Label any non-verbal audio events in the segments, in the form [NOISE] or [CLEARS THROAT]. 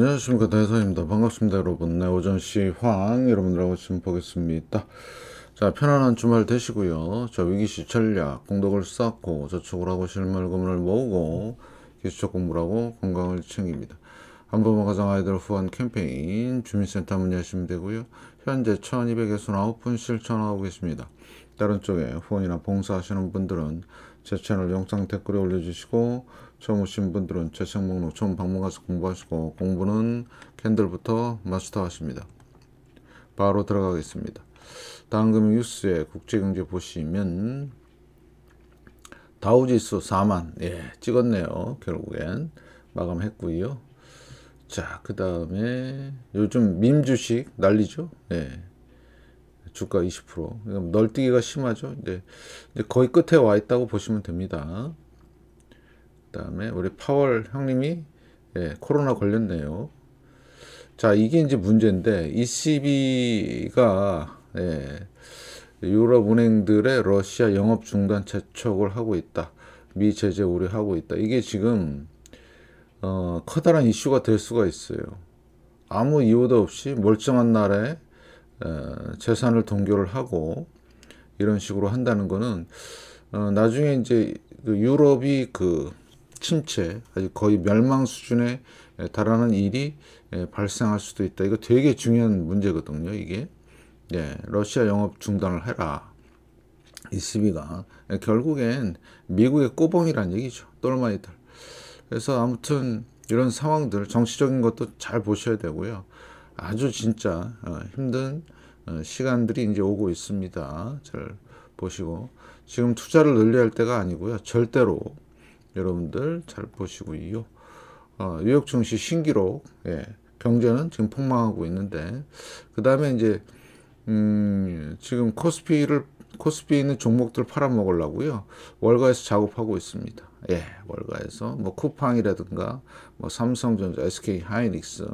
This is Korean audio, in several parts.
안녕하십니까 대사입니다 반갑습니다 여러분 네, 오전 시황 여러분들하고 지금 보겠습니다 자 편안한 주말 되시고요 저 위기시 전략 공덕을 쌓고 저축을 하고 실물금을 모으고 기초적 공부를 하고 건강을 챙깁니다 한부모 가장 아이들 후원 캠페인 주민센터 문의하시면 되고요 현재 1269분 0 0에 실천하고 계십니다 다른 쪽에 후원이나 봉사하시는 분들은 제 채널 영상 댓글에 올려주시고 처음 오신 분들은 제책 목록 처음 방문 가서 공부하시고 공부는 캔들부터 마스터 하십니다. 바로 들어가겠습니다. 당금 뉴스에 국제경제 보시면 다우지수 4만 예 찍었네요. 결국엔 마감했고요. 자 그 다음에 요즘 민 주식 난리죠. 예 주가 20%. 널뛰기가 심하죠. 이제, 이제 거의 끝에 와 있다고 보시면 됩니다. 그다음에 우리 파월 형님이 예, 코로나 걸렸네요. 자, 이게 이제 문제인데 ECB가 예, 유럽 은행들의 러시아 영업 중단 재촉을 하고 있다. 미 제재 우려하고 있다. 이게 지금 어, 커다란 이슈가 될 수가 있어요. 아무 이유도 없이 멀쩡한 나에 어, 재산을 동결을 하고 이런 식으로 한다는 거는 어, 나중에 이제 그 유럽이 그 침체 거의 멸망 수준에 달하는 일이 예, 발생할 수도 있다. 이거 되게 중요한 문제거든요. 이게 예, 러시아 영업 중단을 해라. 이 시비가 예, 결국엔 미국의 꼬봉이란 얘기죠. 똘마이들. 그래서 아무튼 이런 상황들 정치적인 것도 잘 보셔야 되고요. 아주 진짜 어, 힘든 어, 시간들이 이제 오고 있습니다. 잘 보시고 지금 투자를 늘려야 할 때가 아니고요. 절대로 여러분들 잘 보시고요. 어, 뉴욕 증시 신기록 예. 경제는 지금 폭망하고 있는데 그 다음에 이제 음, 지금 코스피를 코스피 있는 종목들 팔아먹으려고요 월가에서 작업하고 있습니다 예 월가에서 뭐 쿠팡이라든가 뭐 삼성전자 SK 하이닉스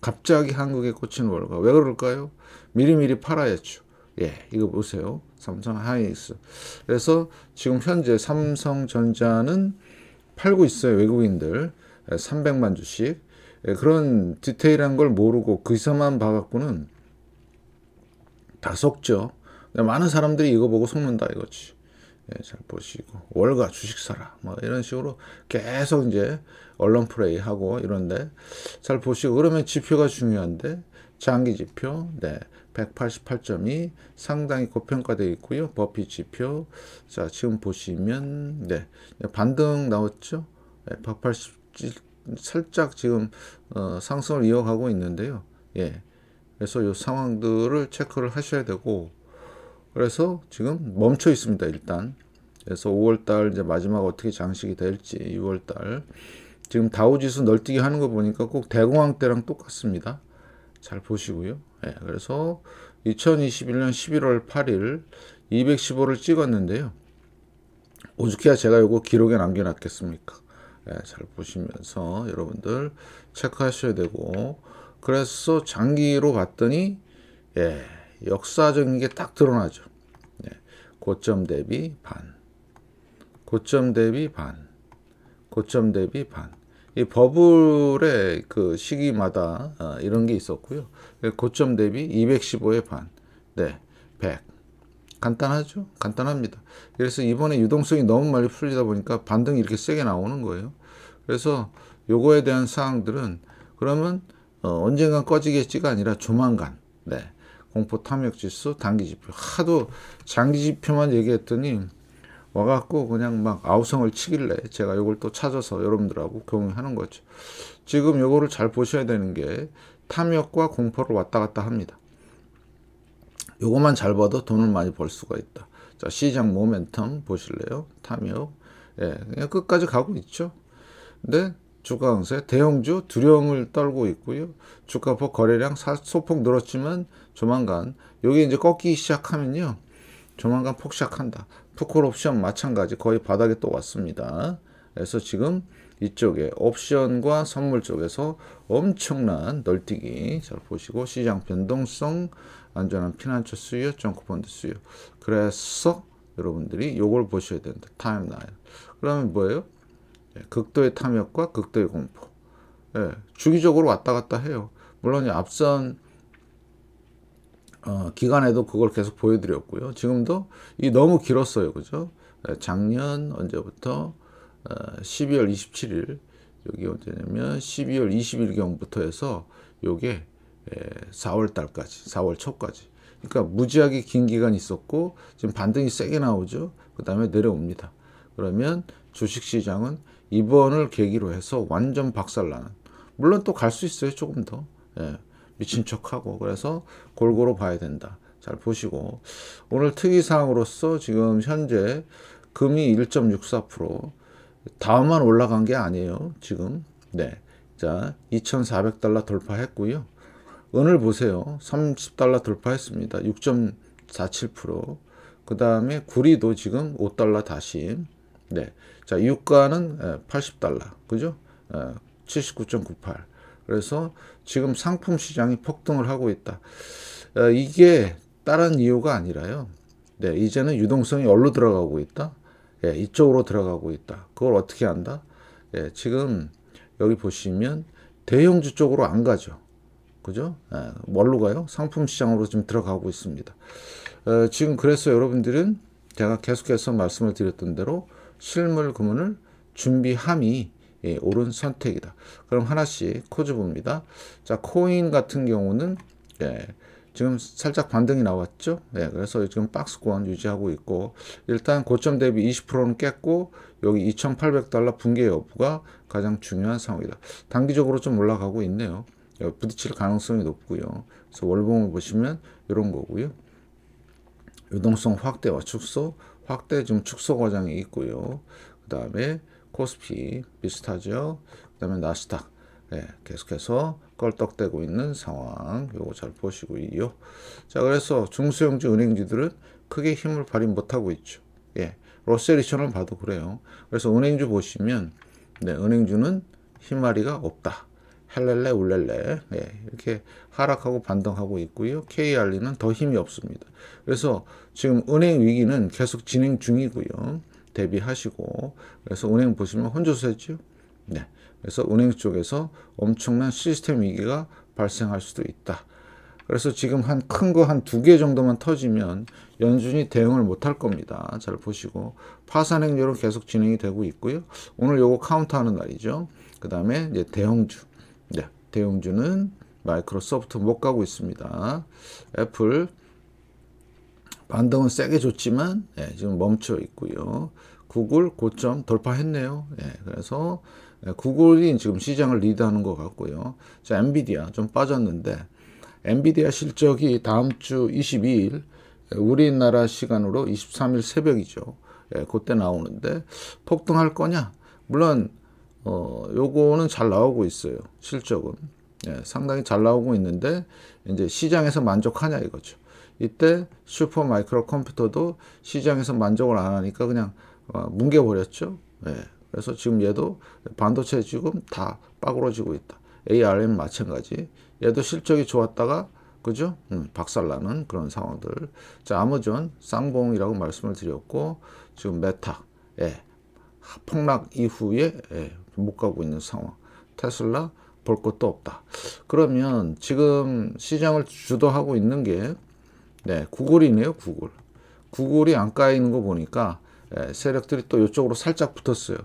갑자기 한국에 꽂힌 월가. 왜 그럴까요? 미리미리 팔아야죠. 예, 이거 보세요. 삼성 하이닉스. 그래서 지금 현재 삼성전자는 팔고 있어요. 외국인들. 300만 예, 주씩. 예, 그런 디테일한 걸 모르고 그사만 봐갖고는 다 속죠. 많은 사람들이 이거 보고 속는다 이거지. 예, 잘 보시고 월가 주식 사라 뭐 이런 식으로 계속 이제 언론 플레이 하고 이런데 잘 보시고 그러면 지표가 중요한데 장기 지표 네 188점이 상당히 고평가되어 있고요 버피 지표 자 지금 보시면 네 반등 나왔죠 네, 예, 180 살짝 지금 어, 상승을 이어가고 있는데요 예 그래서 이 상황들을 체크를 하셔야 되고 그래서 지금 멈춰 있습니다. 일단. 그래서 5월달 이제 마지막 어떻게 장식이 될지 6월달 지금 다우지수 널뛰기 하는 거 보니까 꼭 대공황 때랑 똑같습니다. 잘 보시고요. 네, 그래서 2021년 11월 8일 215를 찍었는데요. 오죽해야 제가 이거 기록에 남겨놨겠습니까? 네, 잘 보시면서 여러분들 체크하셔야 되고 그래서 장기로 봤더니 예, 역사적인 게 딱 드러나죠. 네. 고점 대비 반, 고점 대비 반, 고점 대비 반. 이 버블의 그 시기마다 어, 이런 게 있었고요. 그 고점 대비 215의 반, 네, 100. 간단하죠? 간단합니다. 그래서 이번에 유동성이 너무 많이 풀리다 보니까 반등이 이렇게 세게 나오는 거예요. 그래서 요거에 대한 사항들은 그러면 어, 언젠간 꺼지겠지가 아니라 조만간 네. 공포 탐욕 지수, 단기 지표. 하도 장기 지표만 얘기했더니 와갖고 그냥 막 아우성을 치길래 제가 이걸또 찾아서 여러분들하고 경험하는 거죠. 지금 이거를잘 보셔야 되는 게 탐욕과 공포를 왔다 갔다 합니다. 요것만 잘 봐도 돈을 많이 벌 수가 있다. 자, 시장 모멘텀 보실래요? 탐욕. 예, 그냥 끝까지 가고 있죠. 근데 주가 강세, 대형주 두려움을 떨고 있고요. 주가 폭 거래량 소폭 늘었지만 조만간 여기 이제 꺾기 시작하면요. 조만간 폭시작한다. 푸콜 옵션 마찬가지 거의 바닥에 또 왔습니다. 그래서 지금 이쪽에 옵션과 선물 쪽에서 엄청난 널뛰기 잘 보시고 시장 변동성 안전한 피난처 수요 정크펀드 수요 그래서 여러분들이 요걸 보셔야 된다 타임라인 그러면 뭐예요 예, 극도의 탐욕과 극도의 공포 예, 주기적으로 왔다 갔다 해요 물론 앞선 어, 기간에도 그걸 계속 보여드렸고요. 지금도 이 너무 길었어요. 그죠? 네, 작년 언제부터 12월 어, 27일 여기 언제냐면 12월 20일경부터 해서 요게 4월 예, 달까지 4월 초까지 그러니까 무지하게 긴 기간 있었고 지금 반등이 세게 나오죠 그 다음에 내려옵니다 그러면 주식시장은 이번을 계기로 해서 완전 박살나는 물론 또 갈 수 있어요 조금 더 예. 미친 척하고 그래서 골고루 봐야 된다. 잘 보시고 오늘 특이사항으로서 지금 현재 금이 1.64% 다음만 올라간 게 아니에요. 지금 네. 자, 2,400달러 돌파했고요. 은을 보세요. 30달러 돌파했습니다. 6.47%. 그 다음에 구리도 지금 5달러 다시. 네. 자, 유가는 80달러. 그죠? 79.98. 그래서 지금 상품 시장이 폭등을 하고 있다. 어, 이게 다른 이유가 아니라요. 네, 이제는 유동성이 어디로 들어가고 있다? 예, 이쪽으로 들어가고 있다. 그걸 어떻게 안다? 예, 지금 여기 보시면 대형주 쪽으로 안 가죠. 그죠? 예, 뭘로 가요? 상품 시장으로 지금 들어가고 있습니다. 예, 지금 그래서 여러분들은 제가 계속해서 말씀을 드렸던 대로 실물 금융을 준비함이 예, 옳은 선택이다. 그럼 하나씩 코즈 봅니다. 자, 코인 같은 경우는 예, 지금 살짝 반등이 나왔죠. 예, 그래서 지금 박스권 유지하고 있고 일단 고점 대비 20%는 깼고 여기 2,800달러 붕괴 여부가 가장 중요한 상황이다. 단기적으로 좀 올라가고 있네요. 예, 부딪힐 가능성이 높고요. 그래서 월봉을 보시면 이런 거고요. 유동성 확대와 어, 축소, 확대 지금 축소 과정이 있고요. 그 다음에 코스피 비슷하죠. 그 다음에 나스닥 예, 계속해서 껄떡대고 있는 상황 요거 잘 보시고요. 자 그래서 중소형주 은행주들은 크게 힘을 발휘 못하고 있죠. 예, 러셀리션을 봐도 그래요. 그래서 은행주 보시면 네, 은행주는 힘마리가 없다. 헬렐레 울렐레 예, 이렇게 하락하고 반등하고 있고요. KRE는 더 힘이 없습니다. 그래서 지금 은행 위기는 계속 진행 중이고요. 대비하시고 그래서 은행 보시면 혼주세죠. 네. 그래서 은행 쪽에서 엄청난 시스템 위기가 발생할 수도 있다. 그래서 지금 한 큰 거 한 두 개 정도만 터지면 연준이 대응을 못 할 겁니다. 잘 보시고 파산 행렬은 계속 진행이 되고 있고요. 오늘 요거 카운트하는 날이죠. 그 다음에 이제 대형주. 네, 대형주는 마이크로소프트 못 가고 있습니다. 애플 반등은 세게 줬지만 예, 지금 멈춰 있고요. 구글 고점 돌파했네요. 예, 그래서 예, 구글이 지금 시장을 리드하는 것 같고요. 자, 엔비디아 좀 빠졌는데 엔비디아 실적이 다음 주 22일 예, 우리나라 시간으로 23일 새벽이죠. 예, 그때 나오는데 폭등할 거냐? 물론 어, 요거는 잘 나오고 있어요. 실적은 예, 상당히 잘 나오고 있는데 이제 시장에서 만족하냐 이거죠. 이때 슈퍼 마이크로 컴퓨터도 시장에서 만족을 안 하니까 그냥 어, 뭉개버렸죠. 예. 그래서 지금 얘도 반도체 지금 다 빠그러지고 있다. ARM 마찬가지. 얘도 실적이 좋았다가 그죠? 음, 박살나는 그런 상황들. 자, 아마존 쌍봉이라고 말씀을 드렸고 지금 메타 예. 폭락 이후에 예. 못 가고 있는 상황. 테슬라 볼 것도 없다. 그러면 지금 시장을 주도하고 있는 게 네, 구글이네요구글구글이안 까이는 거 보니까 예, 세력들이 또 이쪽으로 살짝 붙었어요.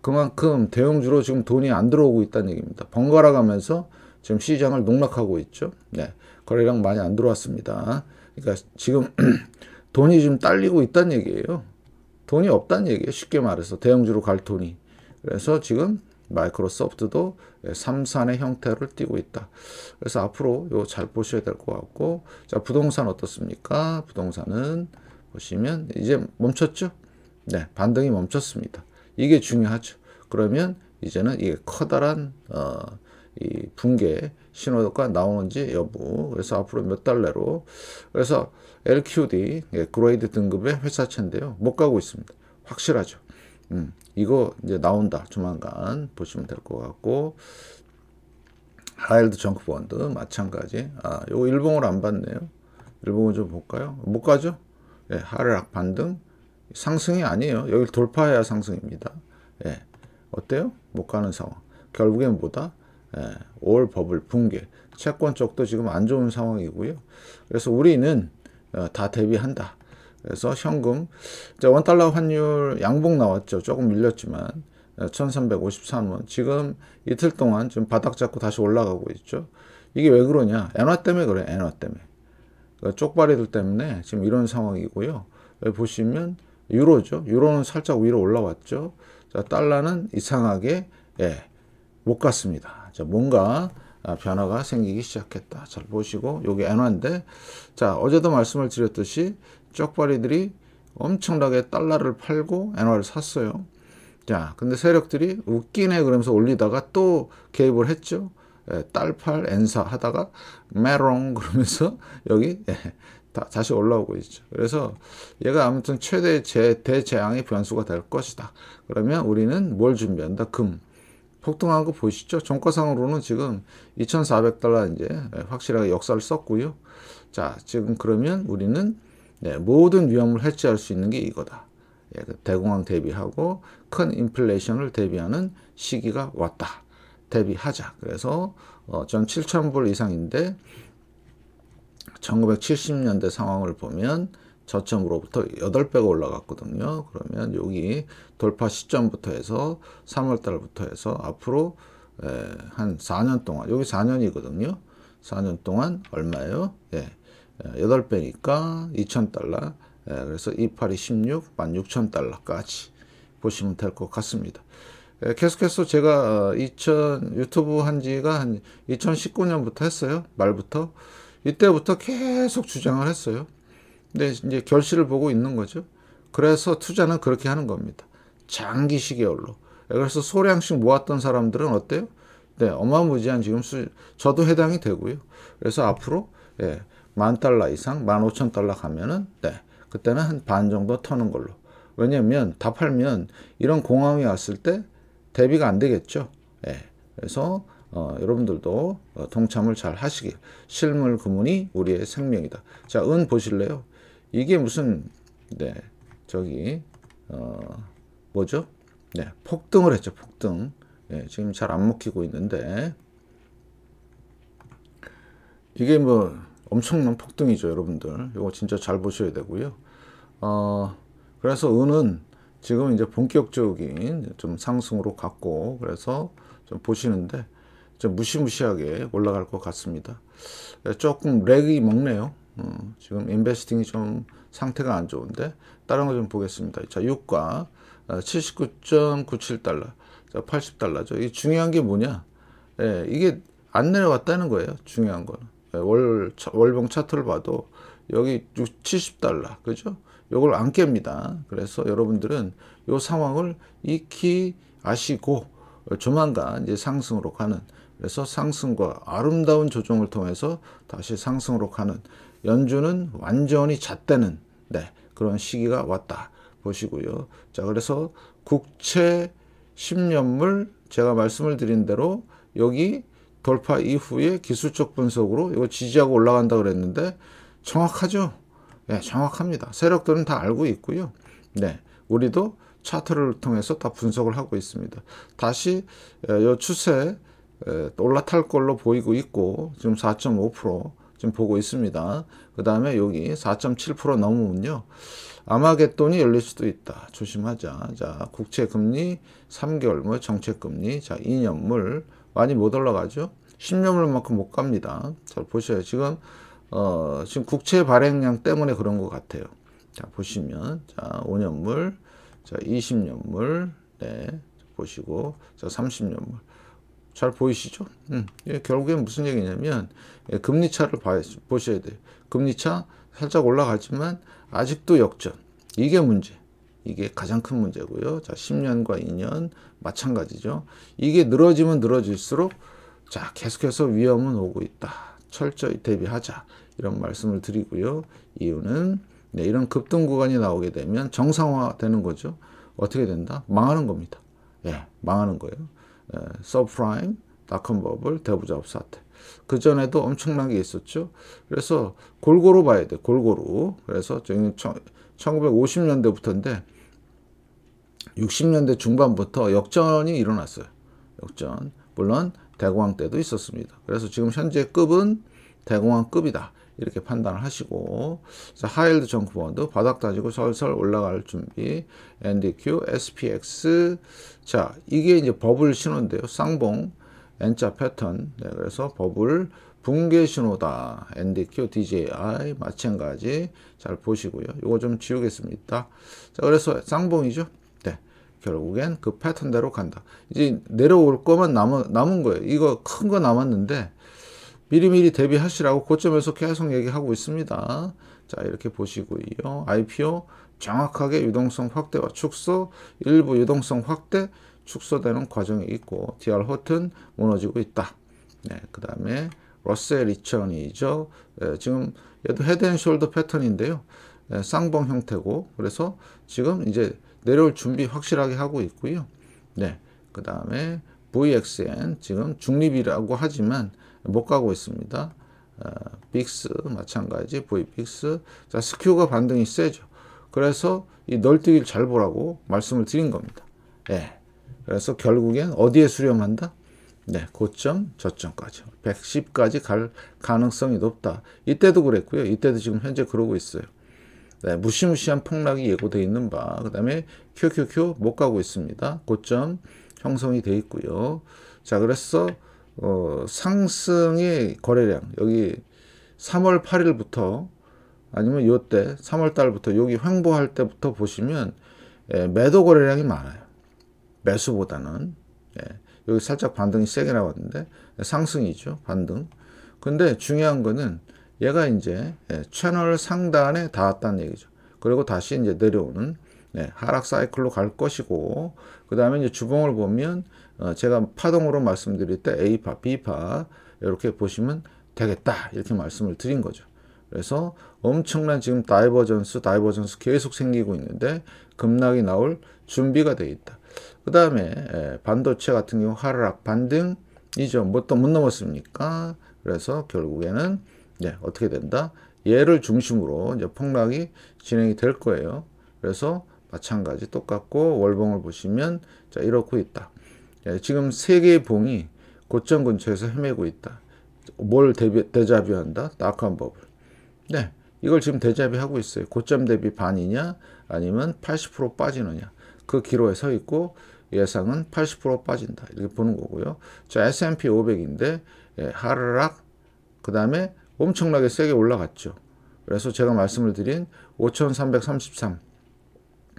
그만큼 대형주로 지금 돈이 안 들어오고 있다는 얘기입니다. 번갈아 가면서 지금 시장을 농락하고 있죠. 네, 거래량 많이 안 들어왔습니다. 그러니까 지금 [CLEARS THROAT] 돈이 지금 딸리고 있다는 얘기예요. 돈이 없다는 얘기예요. 쉽게 말해서 대형주로 갈 돈이. 그래서 지금 마이크로소프트도 삼산의 형태를 띠고 있다. 그래서 앞으로 요 잘 보셔야 될 것 같고 자 부동산 어떻습니까? 부동산은 보시면 이제 멈췄죠? 네 반등이 멈췄습니다. 이게 중요하죠. 그러면 이제는 이게 커다란 어, 이 붕괴 신호가 나오는지 여부 그래서 앞으로 몇 달 내로 그래서 LQD 예, 그레이드 등급의 회사채인데요 못 가고 있습니다 확실하죠 음, 이거 이제 나온다. 조만간 보시면 될 것 같고 하일드 정크 본드 마찬가지. 아, 요거 일봉을 안 봤네요. 일봉을 좀 볼까요? 못 가죠? 예, 하락 반등 상승이 아니에요. 여기 돌파해야 상승입니다. 예. 어때요? 못 가는 상황. 결국엔 뭐다? 예, 올 버블 붕괴. 채권 쪽도 지금 안 좋은 상황이고요. 그래서 우리는 어, 다 대비한다. 그래서 현금 원달러 환율 양봉 나왔죠. 조금 밀렸지만 1353원 지금 이틀 동안 지 바닥 잡고 다시 올라가고 있죠. 이게 왜 그러냐? 엔화 때문에 그래. 엔화 때문에. 그러니까 쪽발이들 때문에 지금 이런 상황이고요. 보시면 유로죠. 유로는 살짝 위로 올라왔죠. 자, 달러는 이상하게 예, 못 갔습니다. 자, 뭔가 아, 변화가 생기기 시작했다. 잘 보시고 요게 엔화인데 자 어제도 말씀을 드렸듯이 쪽발이들이 엄청나게 달러를 팔고 엔화를 샀어요. 자, 근데 세력들이 웃기네 그러면서 올리다가 또 개입을 했죠. 예, 딸팔 엔사 하다가 메롱 그러면서 [LAUGHS] 여기 예, 다, 다시 올라오고 있죠. 그래서 얘가 아무튼 최대 재, 대재앙의 변수가 될 것이다. 그러면 우리는 뭘 준비한다? 금. 폭등한 거 보시죠? 종가상으로는 지금 2,400달러 이제 예, 확실하게 역사를 썼고요. 자, 지금 그러면 우리는 네, 모든 위험을 해체할 수 있는 게 이거다. 예, 그 대공황 대비하고 큰 인플레이션을 대비하는 시기가 왔다. 대비하자. 그래서 어, 전7 0불 이상인데 1970년대 상황을 보면 저점으로부터 8배가 올라갔거든요. 그러면 여기 돌파 시점부터 해서 3월달부터 해서 앞으로 에, 예, 한 4년 동안 여기 4년이거든요. 4년 동안 얼마예요? 예, 8 배니까 2,000달러. 예, 그래서 28이 16, 16,000달러까지 보시면 될 것 같습니다. 예, 계속해서 제가 2000 어, 유튜브 한 지가 한 2019년부터 했어요. 말부터. 이때부터 계속 주장을 했어요. 근데 이제 결실을 보고 있는 거죠. 그래서 투자는 그렇게 하는 겁니다. 장기시 계열로. 예, 그래서 소량씩 모았던 사람들은 어때요? 네, 어마무지한 지금 수, 저도 해당이 되고요. 그래서 앞으로 예, 만 달러 이상, 만 오천 달러 가면은, 네. 그때는 한 반 정도 터는 걸로. 왜냐면 다 팔면 이런 공황이 왔을 때 대비가 안 되겠죠. 예. 그래서 어, 여러분들도 어, 동참을 잘 하시길. 실물 금은이 우리의 생명이다. 자, 은 보실래요? 이게 무슨 네. 저기 어, 뭐죠? 네. 폭등을 했죠. 폭등. 예, 지금 잘 안 먹히고 있는데 이게 뭐 엄청난 폭등이죠 여러분들 이거 진짜 잘 보셔야 되고요 어, 그래서 은은 지금 이제 본격적인 좀 상승으로 갔고 그래서 좀 보시는데 좀 무시무시하게 올라갈 것 같습니다 예, 조금 렉이 먹네요 어, 지금 인베스팅이 좀 상태가 안 좋은데 다른 거 좀 보겠습니다 자 유가 79.97달러 어, 80달러죠 이 중요한 게 뭐냐 예, 이게 안 내려왔다는 거예요 중요한 거는 예, 월, 월봉 차트를 봐도 여기 70달러 그죠 요걸 안 깹니다 그래서 여러분들은 요 상황을 익히 아시고 어, 조만간 이제 상승으로 가는 그래서 상승과 아름다운 조정을 통해서 다시 상승으로 가는 연준은 완전히 잣대는 네, 그런 시기가 왔다 보시고요 자 그래서 국채 10년물 제가 말씀을 드린 대로 여기 돌파 이후에 기술적 분석으로 이거 지지하고 올라간다 그랬는데 정확하죠? 예, 정확합니다. 세력들은 다 알고 있고요. 네, 우리도 차트를 통해서 다 분석을 하고 있습니다. 다시 이 예, 추세 예, 올라탈 걸로 보이고 있고 지금 4.5% 지금 보고 있습니다. 그 다음에 여기 4.7% 넘으면요. 아마겟돈이 열릴 수도 있다. 조심하자. 자, 국채 금리 3개월 물, 뭐 정책 금리, 자, 2년물 많이 못 올라가죠. 10년물만큼 못 갑니다. 잘 보셔요. 지금 어, 지금 국채 발행량 때문에 그런 것 같아요. 자 보시면 자 5년물, 자 20년물, 네 보시고 자 30년물 잘 보이시죠? 음, 결국엔 무슨 얘기냐면 예, 금리 차를 봐, 보셔야 돼요. 금리 차 살짝 올라가지만 아직도 역전 이게 문제. 이게 가장 큰 문제고요. 자, 10년과 2년 마찬가지죠. 이게 늘어지면 늘어질수록 자, 계속해서 위험은 오고 있다. 철저히 대비하자. 이런 말씀을 드리고요. 이유는 네, 이런 급등 구간이 나오게 되면 정상화되는 거죠. 어떻게 된다? 망하는 겁니다. 예, 망하는 거예요. 예, 서프라임, 닷컴 버블, 대부자업 사태. 그 전에도 엄청난 게 있었죠. 그래서 골고루 봐야 돼, 골고루. 그래서 지금 1950년대부터인데 60년대 중반부터 역전이 일어났어요. 역전. 물론 대공황 때도 있었습니다. 그래서 지금 현재 급은 대공황급이다. 이렇게 판단을 하시고 하일드 정크본드 바닥 다지고 설설 올라갈 준비 NDQ, SPX 자 이게 이제 버블 신호인데요. 쌍봉 N자 패턴 네, 그래서 버블 붕괴 신호다. NDQ, DJI 마찬가지 잘 보시고요. 이거 좀 지우겠습니다. 자 그래서 쌍봉이죠. 결국엔 그 패턴대로 간다. 이제 내려올 것만 남은, 남은 거예요. 이거 큰 거 남았는데 미리미리 대비하시라고 고점에서 계속 얘기하고 있습니다. 자 이렇게 보시고요. IPO 정확하게 유동성 확대와 축소, 일부 유동성 확대, 축소되는 과정이 있고 DR 호튼 무너지고 있다. 네, 그 다음에 러셀 리천이죠. 네, 예, 지금 얘도 헤드앤숄더 패턴인데요. 네, 쌍봉 형태고 그래서 지금 이제 내려올 준비 확실하게 하고 있고요. 네. 그 다음에 VXN 지금 중립이라고 하지만 못 가고 있습니다. 어, 빅스 마찬가지 VBIX 자 스큐가 반등이 세죠. 그래서 이 널뛰기를 잘 보라고 말씀을 드린 겁니다. 예. 그래서 결국엔 어디에 수렴한다? 네, 고점, 저점까지. 110까지 갈 가능성이 높다. 이때도 그랬고요. 이때도 지금 현재 그러고 있어요. 네, 무시무시한 폭락이 예고되어 있는 바, 그 다음에 QQQ 못 가고 있습니다. 고점 형성이 돼 있고요. 자, 그래서 어, 상승의 거래량, 여기 3월 8일부터 아니면 요때 3월 달부터 여기 횡보할 때부터 보시면 예, 매도 거래량이 많아요. 매수보다는 예, 여기 살짝 반등이 세게 나왔는데 예, 상승이죠. 반등. 근데 중요한 거는 얘가 이제 예, 채널 상단에 닿았다는 얘기죠. 그리고 다시 이제 내려오는 네, 하락 사이클로 갈 것이고 그 다음에 이제 주봉을 보면 어, 제가 파동으로 말씀드릴 때 A파, B파 이렇게 보시면 되겠다 이렇게 말씀을 드린 거죠. 그래서 엄청난 지금 다이버전스, 다이버전스 계속 생기고 있는데 급락이 나올 준비가 돼 있다. 그 다음에 예, 반도체 같은 경우 하락 반등이죠. 뭣도 뭐 못 넘었습니까? 그래서 결국에는 네, 어떻게 된다? 얘를 중심으로 이제 폭락이 진행이 될 거예요. 그래서 마찬가지 똑같고 월봉을 보시면 자 이렇고 있다. 예, 지금 세 개의 봉이 고점 근처에서 헤매고 있다. 뭘 대비, 대자비한다? 낙한 법을. 네, 이걸 지금 대자비하고 있어요. 고점 대비 반이냐 아니면 80% 빠지느냐. 그 기로에 서 있고 예상은 80% 빠진다. 이렇게 보는 거고요. 자 S&P 500인데 예, 하락 그 다음에 엄청나게 세게 올라갔죠. 그래서 제가 말씀을 드린 5,333.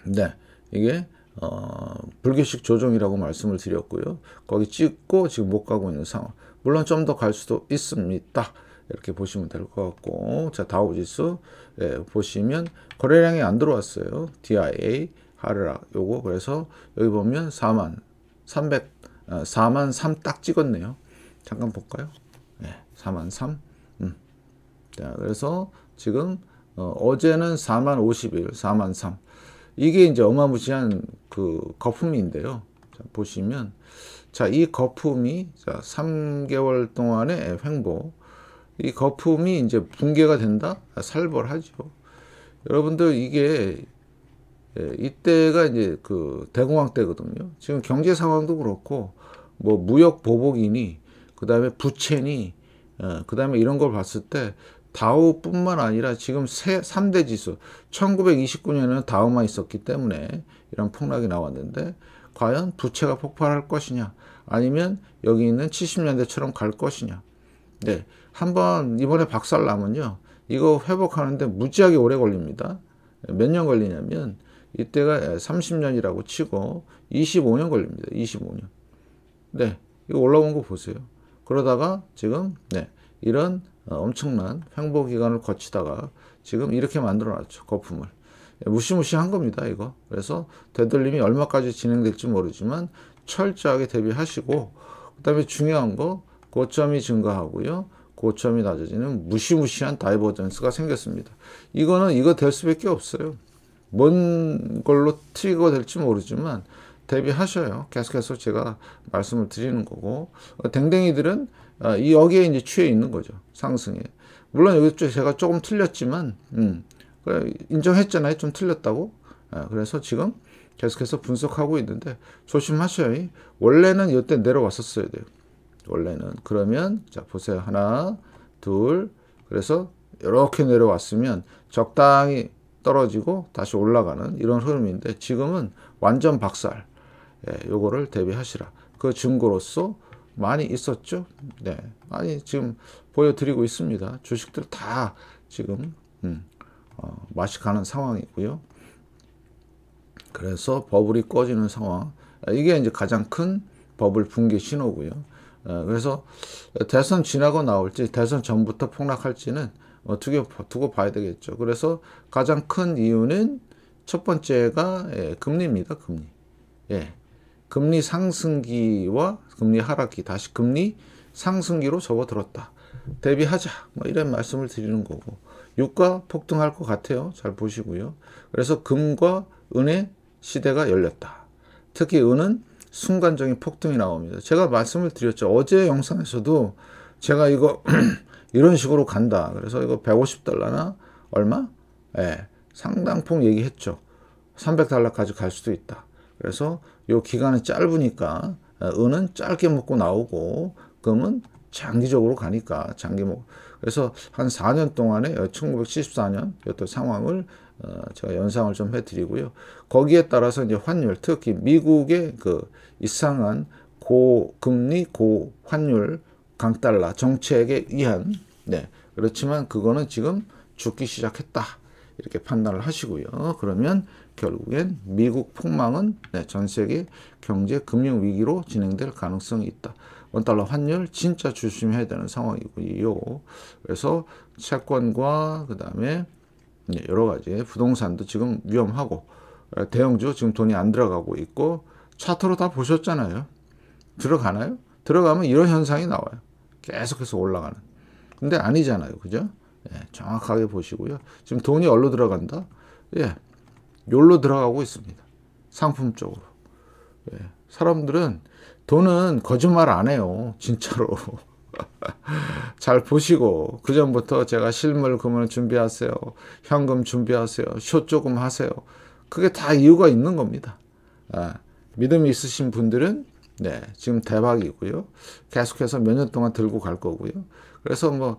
네. 이게 어, 불교식 조정이라고 말씀을 드렸고요. 거기 찍고 지금 못 가고 있는 상황. 물론 좀 더 갈 수도 있습니다. 이렇게 보시면 될 것 같고 자 다우지수 예, 보시면 거래량이 안 들어왔어요. DIA 하락 요거 그래서 여기 보면 4만 300 어, 4만 3 딱 찍었네요. 잠깐 볼까요? 예, 4만 3 자, 그래서 지금 어, 제는 4만 51, 4만 3. 이게 이제 어마무시한 그 거품인데요. 자, 보시면 자, 이 거품이 자, 3개월 동안의 횡보. 이 거품이 이제 붕괴가 된다? 아, 살벌하죠. 여러분들 이게 예, 이때가 이제 그 대공황 때거든요. 지금 경제 상황도 그렇고 뭐 무역 보복이니 그다음에 부채니 어, 그다음에 이런 걸 봤을 때 다우뿐만 아니라 지금 세, 3대 지수 1929년에는 다우만 있었기 때문에 이런 폭락이 나왔는데 과연 부채가 폭발할 것이냐 아니면 여기 있는 70년대처럼 갈 것이냐 네 한번 이번에 박살 나면요 이거 회복하는데 무지하게 오래 걸립니다 몇 년 걸리냐면 이때가 30년이라고 치고 25년 걸립니다 25년 네 이거 올라온 거 보세요 그러다가 지금 네 이런 어, 엄청난 횡보 기간을 거치다가 지금 이렇게 만들어 놨죠. 거품을. 예, 무시무시한 겁니다. 이거. 그래서 되돌림이 얼마까지 진행될지 모르지만 철저하게 대비하시고 그 다음에 중요한 거 고점이 증가하고요. 고점이 낮아지는 무시무시한 다이버전스가 생겼습니다. 이거는 이거 될 수밖에 없어요. 뭔 걸로 트리거 될지 모르지만 대비하셔요. 계속해서 제가 말씀을 드리는 거고 어, 댕댕이들은 아, 여기에 이제 취해 있는 거죠. 상승에. 물론 여기 제가 조금 틀렸지만, 음, 인정했잖아요. 좀 틀렸다고. 아, 그래서 지금 계속해서 분석하고 있는데 조심하셔요. 원래는 이때 내려왔었어야 돼요. 원래는 그러면 자 보세요 하나 둘 그래서 이렇게 내려왔으면 적당히 떨어지고 다시 올라가는 이런 흐름인데 지금은 완전 박살 예, 요거를 대비하시라 그 증거로서 많이 있었죠. 네. 많이 지금 보여드리고 있습니다. 주식들 다 지금, 음, 어, 맛이 가는 상황이고요. 그래서 버블이 꺼지는 상황. 이게 이제 가장 큰 버블 붕괴 신호고요. 어, 그래서 대선 지나고 나올지 대선 전부터 폭락할지는 두고, 두고 봐야 되겠죠. 그래서 가장 큰 이유는 첫 번째가 예, 금리입니다. 금리. 예. 금리 상승기와 금리 하락기 다시 금리 상승기로 접어들었다. 대비하자 뭐 이런 말씀을 드리는 거고 유가 폭등할 것 같아요. 잘 보시고요. 그래서 금과 은의 시대가 열렸다. 특히 은은 순간적인 폭등이 나옵니다. 제가 말씀을 드렸죠. 어제 영상에서도 제가 이거 [CLEARS THROAT] 이런 식으로 간다. 그래서 이거 150달러나 얼마? 예, 상당폭 얘기했죠. 300달러까지 갈 수도 있다. 그래서 요 기간이 짧으니까 어, 은은 짧게 먹고 나오고 금은 장기적으로 가니까 장기 먹 그래서 한 4년 동안에 1974년 어, 이것도 상황을 어, 제가 연상을 좀 해드리고요. 거기에 따라서 이제 환율, 특히 미국의 그 이상한 고금리, 고환율, 강달러 정책에 의한, 네. 그렇지만 그거는 지금 죽기 시작했다. 이렇게 판단을 하시고요. 그러면 결국엔 미국 폭망은 네, 전 세계 경제 금융 위기로 진행될 가능성이 있다. 원달러 환율 진짜 조심해야 되는 상황이고요. 그래서 채권과 그 다음에 네, 여러 가지 부동산도 지금 위험하고 대형주 지금 돈이 안 들어가고 있고 차트로 다 보셨잖아요. 들어가나요? 들어가면 이런 현상이 나와요. 계속해서 올라가는. 근데 아니잖아요. 그죠? 예, 정확하게 보시고요. 지금 돈이 얼로 들어간다? 예, 열로 들어가고 있습니다. 상품 쪽으로. 예, 사람들은 돈은 거짓말 안 해요. 진짜로. [LAUGHS] 잘 보시고 그 전부터 제가 실물 금을 준비하세요. 현금 준비하세요. 쇼 조금 하세요. 그게 다 이유가 있는 겁니다. 아, 믿음이 있으신 분들은 네, 지금 대박이고요. 계속해서 몇 년 동안 들고 갈 거고요. 그래서 뭐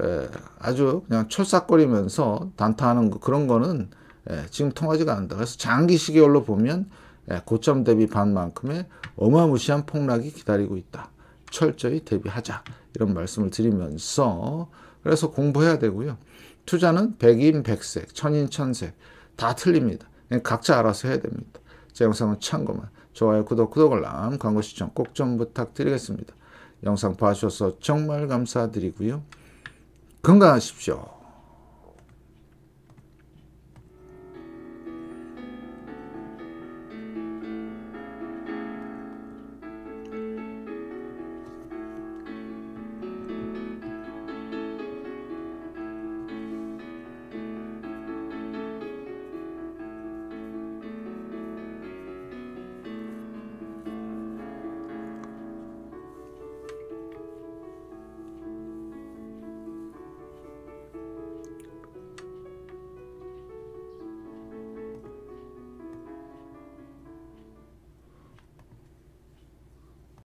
에, 아주 그냥 철싹거리면서 단타하는 거, 그런 거는 에, 지금 통하지가 않는다. 그래서 장기 시계열로 보면 에, 고점 대비 반만큼의 어마무시한 폭락이 기다리고 있다. 철저히 대비하자 이런 말씀을 드리면서 그래서 공부해야 되고요. 투자는 백인 백색, 천인 천색 다 틀립니다. 각자 알아서 해야 됩니다. 제 영상은 참고만 좋아요, 구독, 구독, 알람, 광고 시청 꼭 좀 부탁드리겠습니다. 영상 봐주셔서 정말 감사드리고요. 건강하십시오.